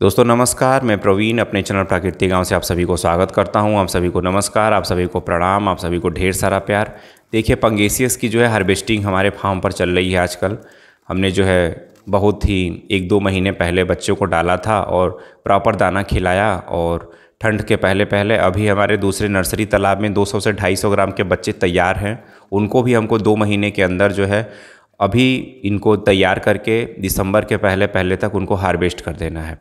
दोस्तों नमस्कार मैं प्रवीण अपने चैनल प्राकृतिक गांव से आप सभी को स्वागत करता हूं आप सभी को नमस्कार आप सभी को प्रणाम आप सभी को ढेर सारा प्यार देखिए पंगेसियस की जो है हार्वेस्टिंग हमारे फार्म पर चल रही है आजकल हमने जो है बहुत ही एक दो महीने पहले बच्चों को डाला था और प्रॉपर दाना खिलाया और ठंड के पहले पहले अभी हमारे दूसरे नर्सरी तालाब में 200 से 250 ग्राम के बच्चे तैयार हैं उनको भी हमको दो महीने के अंदर जो है अभी इनको तैयार करके दिसंबर के पहले पहले तक उनको हार्वेस्ट कर देना है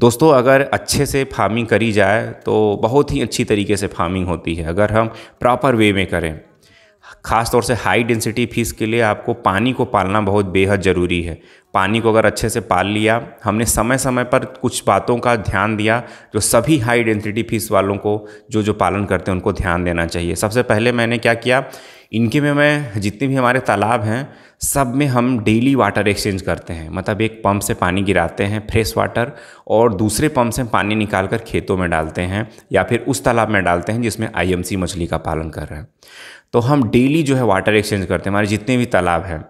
दोस्तों अगर अच्छे से फार्मिंग करी जाए तो बहुत ही अच्छी तरीके से फार्मिंग होती है अगर हम प्रॉपर वे में करें ख़ास तौर से हाई डेंसिटी फिश के लिए आपको पानी को पालना बहुत बेहद ज़रूरी है पानी को अगर अच्छे से पाल लिया हमने समय समय पर कुछ बातों का ध्यान दिया जो सभी हाई डेंसिटी फिश वालों को जो जो पालन करते हैं उनको ध्यान देना चाहिए सबसे पहले मैंने क्या किया इनके में मैं जितने भी हमारे तालाब हैं सब में हम डेली वाटर एक्सचेंज करते हैं मतलब एक पंप से पानी गिराते हैं फ्रेश वाटर और दूसरे पंप से पानी निकाल कर खेतों में डालते हैं या फिर उस तालाब में डालते हैं जिसमें आईएमसी मछली का पालन कर रहे हैं तो हम डेली जो है वाटर एक्सचेंज करते हैं हमारे जितने भी तालाब हैं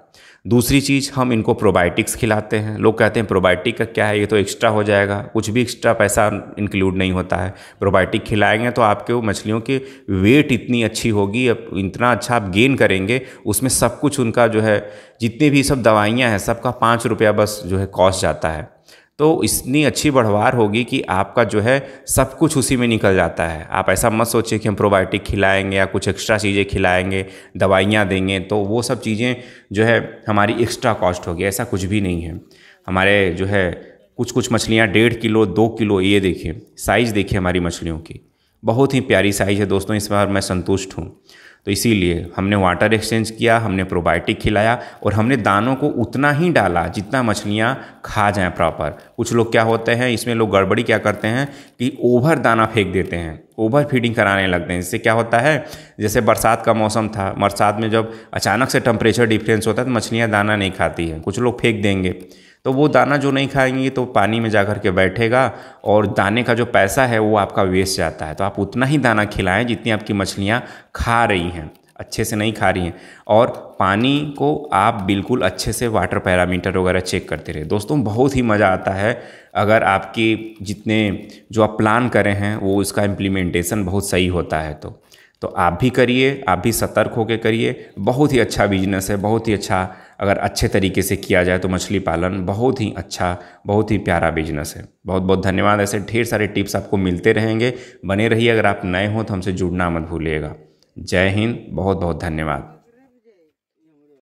दूसरी चीज़ हम इनको प्रोबायोटिक्स खिलाते हैं लोग कहते हैं प्रोबायोटिक का क्या है ये तो एक्स्ट्रा हो जाएगा कुछ भी एक्स्ट्रा पैसा इंक्लूड नहीं होता है प्रोबायोटिक खिलाएंगे तो आपके वो मछलियों की वेट इतनी अच्छी होगी इतना अच्छा आप गेन करेंगे उसमें सब कुछ उनका जो है जितनी भी सब दवाइयाँ हैं सबका पाँच रुपया बस जो है कॉस्ट जाता है तो इतनी अच्छी बढ़वार होगी कि आपका जो है सब कुछ उसी में निकल जाता है आप ऐसा मत सोचिए कि हम प्रोबायोटिक खिलाएंगे या कुछ एक्स्ट्रा चीज़ें खिलाएंगे दवाइयाँ देंगे तो वो सब चीज़ें जो है हमारी एक्स्ट्रा कॉस्ट होगी ऐसा कुछ भी नहीं है हमारे जो है कुछ कुछ मछलियाँ डेढ़ किलो दो किलो ये देखिए साइज़ देखिए हमारी मछलियों की बहुत ही प्यारी साइज है दोस्तों इस बार मैं संतुष्ट हूँ तो इसीलिए हमने वाटर एक्सचेंज किया हमने प्रोबायोटिक खिलाया और हमने दानों को उतना ही डाला जितना मछलियाँ खा जाएँ प्रॉपर कुछ लोग क्या होते हैं इसमें लोग गड़बड़ी क्या करते हैं कि ओवर दाना फेंक देते हैं ओवर फीडिंग कराने लगते हैं इससे क्या होता है जैसे बरसात का मौसम था बरसात में जब अचानक से टेम्परेचर डिफरेंस होता है तो मछलियाँ दाना नहीं खाती हैं कुछ लोग फेंक देंगे तो वो दाना जो नहीं खाएंगी तो पानी में जा कर के बैठेगा और दाने का जो पैसा है वो आपका वेस्ट जाता है तो आप उतना ही दाना खिलाएं जितनी आपकी मछलियाँ खा रही हैं अच्छे से नहीं खा रही हैं और पानी को आप बिल्कुल अच्छे से वाटर पैरामीटर वगैरह चेक करते रहे दोस्तों बहुत ही मज़ा आता है अगर आपकी जितने जो आप प्लान करें हैं वो उसका इम्प्लीमेंटेशन बहुत सही होता है तो तो आप भी करिए आप भी सतर्क होकर करिए बहुत ही अच्छा बिजनेस है बहुत ही अच्छा अगर अच्छे तरीके से किया जाए तो मछली पालन बहुत ही अच्छा बहुत ही प्यारा बिजनेस है बहुत बहुत धन्यवाद ऐसे ढेर सारे टिप्स आपको मिलते रहेंगे बने रहिए अगर आप नए हों तो हमसे जुड़ना मत भूलिएगा जय हिंद बहुत बहुत धन्यवाद